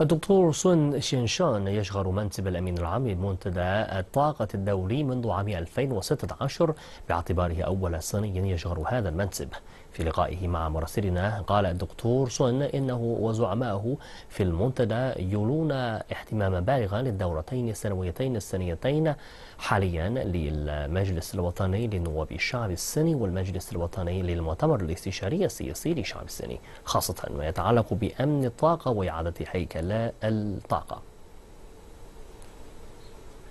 الدكتور سون شينشان يشغل منصب الأمين العام لمنتدى الطاقة الدولي منذ عام 2016 باعتباره أول صيني يشغل هذا المنصب في لقائه مع مراسلنا قال الدكتور سون إنه وزعمائه في المنتدى يولون اهتماما بالغا للدورتين السنويتين السنيتين حاليا للمجلس الوطني لنواب الشعب الصيني والمجلس الوطني للمؤتمر الاستشاري السياسي للشعب الصيني خاصة ما يتعلق بأمن الطاقة وإعادة هيكل على الطاقة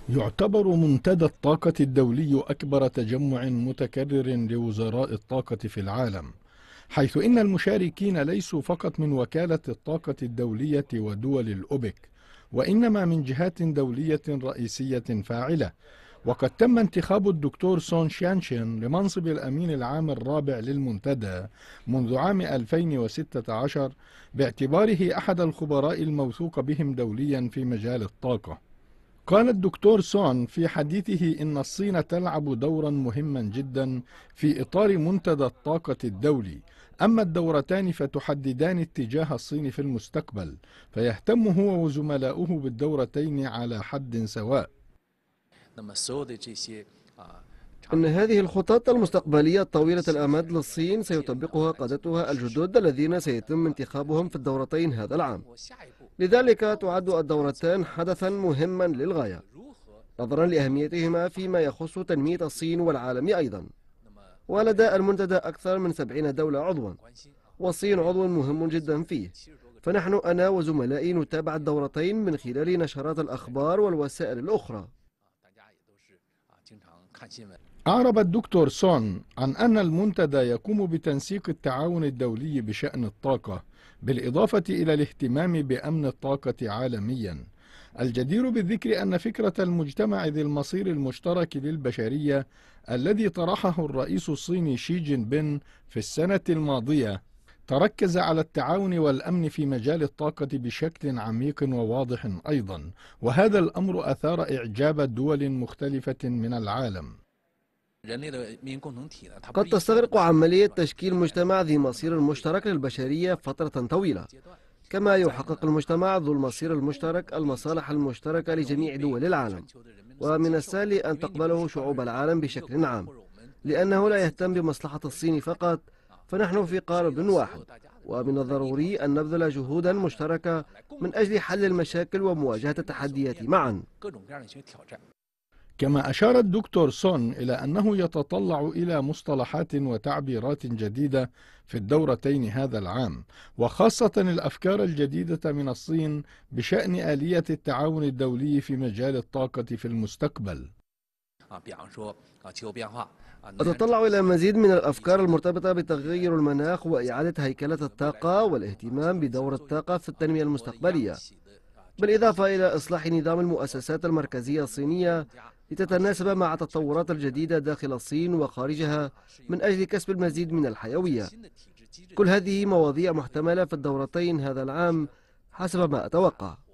يعتبر منتدى الطاقة الدولي أكبر تجمع متكرر لوزراء الطاقة في العالم حيث إن المشاركين ليسوا فقط من وكالة الطاقة الدولية ودول الأوبك وإنما من جهات دولية رئيسية فاعلة وقد تم انتخاب الدكتور سون شانشين لمنصب الأمين العام الرابع للمنتدى منذ عام 2016 باعتباره أحد الخبراء الموثوق بهم دوليا في مجال الطاقة قال الدكتور سون في حديثه إن الصين تلعب دورا مهما جدا في إطار منتدى الطاقة الدولي أما الدورتان فتحددان اتجاه الصين في المستقبل فيهتم هو وزملاؤه بالدورتين على حد سواء آه، أن هذه الخطط المستقبلية الطويلة الأمد للصين سيطبقها قادتها الجدد الذين سيتم انتخابهم في الدورتين هذا العام لذلك تعد الدورتان حدثا مهما للغاية نظرا لأهميتهما فيما يخص تنمية الصين والعالم أيضا ولدى المنتدى أكثر من سبعين دولة عضوا والصين عضو مهم جدا فيه فنحن أنا وزملائي نتابع الدورتين من خلال نشرات الأخبار والوسائل الأخرى أعرب الدكتور سون عن أن المنتدى يقوم بتنسيق التعاون الدولي بشأن الطاقة بالإضافة إلى الاهتمام بأمن الطاقة عالمياً الجدير بالذكر أن فكرة المجتمع ذي المصير المشترك للبشرية الذي طرحه الرئيس الصيني شي جين بين في السنة الماضية تركز على التعاون والأمن في مجال الطاقة بشكل عميق وواضح أيضا وهذا الأمر أثار إعجاب دول مختلفة من العالم قد تستغرق عملية تشكيل مجتمع ذي مصير مشترك للبشرية فترة طويلة كما يحقق المجتمع ذو المصير المشترك المصالح المشتركة لجميع دول العالم ومن السهل أن تقبله شعوب العالم بشكل عام لأنه لا يهتم بمصلحة الصين فقط فنحن في قارب واحد ومن الضروري أن نبذل جهودا مشتركة من أجل حل المشاكل ومواجهة التحديات معا كما أشار الدكتور سون إلى أنه يتطلع إلى مصطلحات وتعبيرات جديدة في الدورتين هذا العام وخاصة الأفكار الجديدة من الصين بشأن آلية التعاون الدولي في مجال الطاقة في المستقبل أتطلع إلى مزيد من الأفكار المرتبطة بتغير المناخ وإعادة هيكلة الطاقة والاهتمام بدور الطاقة في التنمية المستقبلية بالإضافة إلى إصلاح نظام المؤسسات المركزية الصينية لتتناسب مع التطورات الجديدة داخل الصين وخارجها من أجل كسب المزيد من الحيوية كل هذه مواضيع محتملة في الدورتين هذا العام حسب ما أتوقع